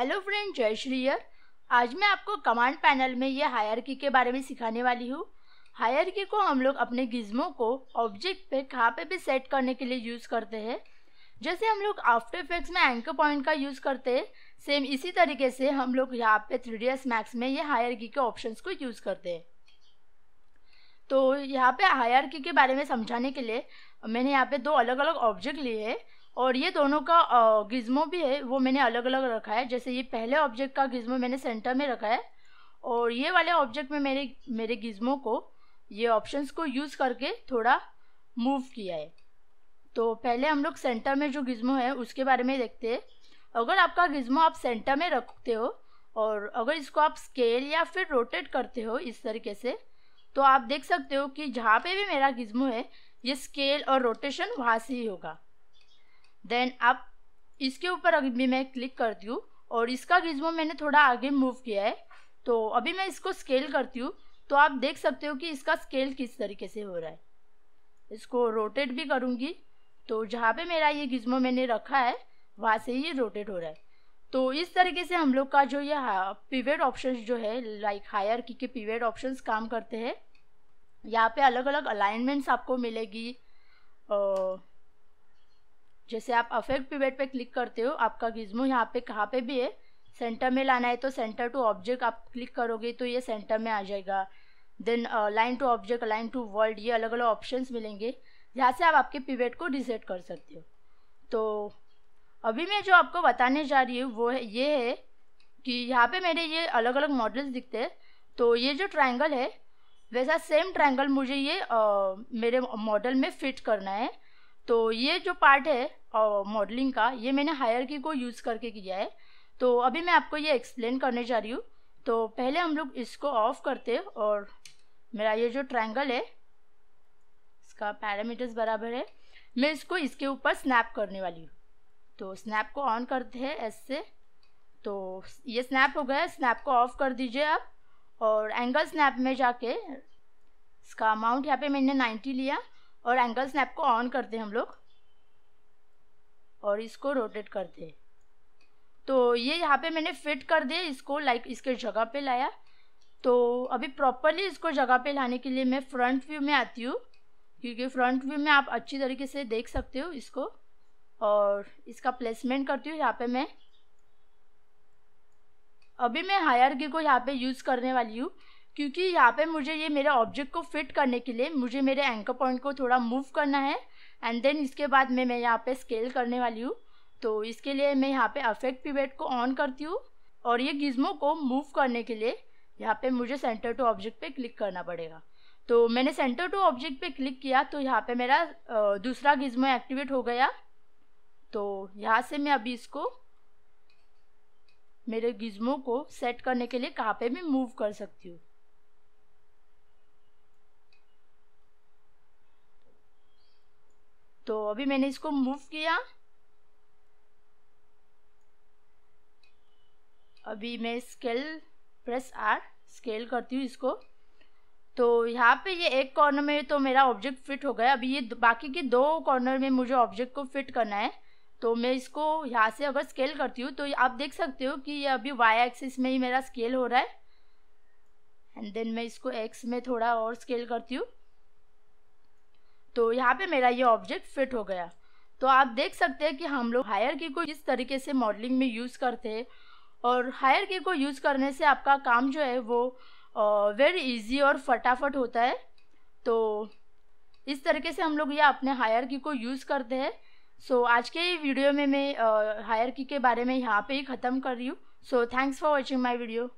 hello friend जय श्री हर आज मैं आपको कमांड पैनल में ये हायर की के बारे में सिखाने वाली हूँ हायर की को हम लोग अपने गिज्मो को ऑब्जेक्ट पे कहाँ पे भी सेट करने के लिए यूज़ करते हैं जैसे हम लोग आफ्टर इफेक्ट्स में एंकर पॉइंट का यूज़ करते हैं सेम इसी तरीके से हम लोग यहाँ पे थ्री डी एस मैक्स में ये हायर की के ऑप्शन को यूज़ करते हैं तो यहाँ पे हायर की के बारे में समझाने के लिए मैंने यहाँ पे दो अलग अलग ऑब्जेक्ट लिए हैं और ये दोनों का गिज्मो भी है वो मैंने अलग अलग रखा है जैसे ये पहले ऑब्जेक्ट का गिज्मो मैंने सेंटर में रखा है और ये वाले ऑब्जेक्ट में मेरे मेरे गिज्मो को ये ऑप्शंस को यूज़ करके थोड़ा मूव किया है तो पहले हम लोग सेंटर में जो गिज्मो है उसके बारे में देखते हैं अगर आपका गिज्मो आप सेंटर में रखते हो और अगर इसको आप स्केल या फिर रोटेट करते हो इस तरीके से तो आप देख सकते हो कि जहाँ पे भी मेरा गिज्मो है ये स्केल और रोटेशन वहाँ से ही होगा देन आप इसके ऊपर अभी मैं क्लिक करती हूँ और इसका गिज्मो मैंने थोड़ा आगे मूव किया है तो अभी मैं इसको स्केल करती हूँ तो आप देख सकते हो कि इसका स्केल किस तरीके से हो रहा है इसको रोटेट भी करूँगी तो जहाँ पे मेरा ये गिज्मो मैंने रखा है वहाँ से ये रोटेट हो रहा है तो इस तरीके से हम लोग का जो ये पीवेड ऑप्शन जो है लाइक हायर की के पीवेड ऑप्शन काम करते हैं यहाँ पर अलग अलग अलाइनमेंट्स आपको मिलेगी जैसे आप अफेक्ट पिवेट पे क्लिक करते हो आपका गिज्मो यहाँ पे कहाँ पे भी है सेंटर में लाना है तो सेंटर टू ऑब्जेक्ट आप क्लिक करोगे तो ये सेंटर में आ जाएगा then line to object line to world ये अलग अलग ऑप्शंस मिलेंगे यहाँ से आप आपके पिवेट को रिसेट कर सकते हो तो अभी मैं जो आपको बताने जा रही हूँ वो है ये है कि यहाँ पर मेरे ये अलग अलग मॉडल्स दिखते हैं तो ये जो ट्राइंगल है वैसा सेम ट्राइंगल मुझे ये आ, uh, मेरे मॉडल में फिट करना है तो ये जो पार्ट है मॉडलिंग का ये मैंने हायर को यूज़ करके किया है तो अभी मैं आपको ये एक्सप्लेन करने जा रही हूँ तो पहले हम लोग इसको ऑफ करते और मेरा ये जो ट्रायंगल है इसका पैरामीटर्स बराबर है मैं इसको इसके ऊपर स्नैप करने वाली हूँ तो स्नैप को ऑन करते हैं ऐसे से तो ये स्नैप हो गया स्नैप को ऑफ कर दीजिए आप और एंगल स्नैप में जाके इसका अमाउंट यहाँ पे मैंने 90 लिया और एंगल स्नैप को ऑन करते हैं हम लोग और इसको रोटेट करते हैं तो ये यहाँ पे मैंने फिट कर दिया इसको लाइक इसके जगह पे लाया तो अभी प्रॉपरली इसको जगह पे लाने के लिए मैं फ्रंट व्यू में आती हूँ क्योंकि फ्रंट व्यू में आप अच्छी तरीके से देख सकते हो इसको और इसका प्लेसमेंट करती हूँ यहाँ पे मैं अभी मैं हायर गे को यहाँ पे यूज़ करने वाली हूँ क्योंकि यहाँ पे मुझे ये मेरे ऑब्जेक्ट को फिट करने के लिए मुझे मेरे एंकर पॉइंट को थोड़ा मूव करना है एंड देन इसके बाद में मैं यहाँ पे स्केल करने वाली हूँ तो इसके लिए मैं यहाँ पे अफेक्ट पिवेट को ऑन करती हूँ और ये गिज्मो को मूव करने के लिए यहाँ पे मुझे सेंटर टू ऑब्जेक्ट पे क्लिक करना पड़ेगा तो मैंने सेंटर टू ऑब्जेक्ट पे क्लिक किया तो यहाँ पे मेरा दूसरा गिज्मो एक्टिवेट हो गया तो यहाँ से मैं अभी इसको मेरे गिज्मो को सेट करने के लिए कहाँ पे भी मूव कर सकती हूँ तो अभी मैंने इसको मूव किया अभी मैं स्केल प्रेस आर स्केल करती हूँ इसको तो यहाँ पे ये एक कॉर्नर में तो मेरा ऑब्जेक्ट फिट हो गया अभी ये बाकी के दो कॉर्नर में मुझे ऑब्जेक्ट को फिट करना है तो मैं इसको यहाँ से अगर स्केल करती हूँ तो आप देख सकते हो कि ये अभी वाई एक्सिस में ही मेरा स्केल हो रहा है एंड देन मैं इसको एक्स में थोड़ा और स्केल करती हूँ तो यहाँ पे मेरा ये ऑब्जेक्ट फिट हो गया तो आप देख सकते हैं कि हम लोग हायर की को किस तरीके से मॉडलिंग में यूज़ करते हैं और हायर की को यूज़ करने से आपका काम जो है वो वेरी इजी और फटाफट होता है तो इस तरीके से हम लोग ये अपने हायर की को यूज़ करते हैं सो so, आज के वीडियो में मैं हायर की के बारे में यहाँ पे ही ख़त्म कर रही हूँ so thanks for watching my video